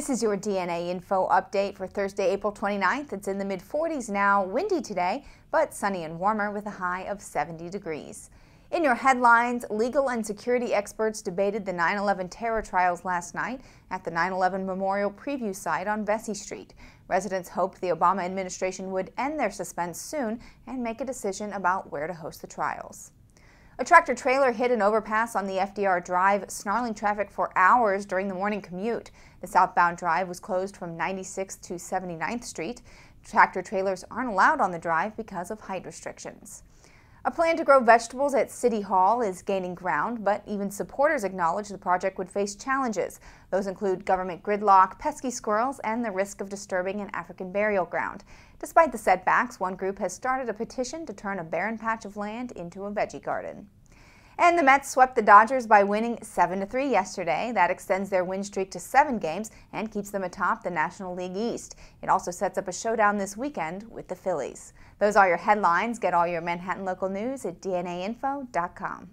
This is your DNA info update for Thursday, April 29th. It's in the mid 40s now, windy today, but sunny and warmer with a high of 70 degrees. In your headlines, legal and security experts debated the 9 11 terror trials last night at the 9 11 Memorial Preview site on Vesey Street. Residents hoped the Obama administration would end their suspense soon and make a decision about where to host the trials. A tractor trailer hit an overpass on the FDR Drive, snarling traffic for hours during the morning commute. The southbound drive was closed from 96th to 79th Street. Tractor trailers aren't allowed on the drive because of height restrictions. A plan to grow vegetables at City Hall is gaining ground, but even supporters acknowledge the project would face challenges. Those include government gridlock, pesky squirrels, and the risk of disturbing an African burial ground. Despite the setbacks, one group has started a petition to turn a barren patch of land into a veggie garden. And the Mets swept the Dodgers by winning 7-3 yesterday. That extends their win streak to seven games and keeps them atop the National League East. It also sets up a showdown this weekend with the Phillies. Those are your headlines. Get all your Manhattan local news at dnainfo.com.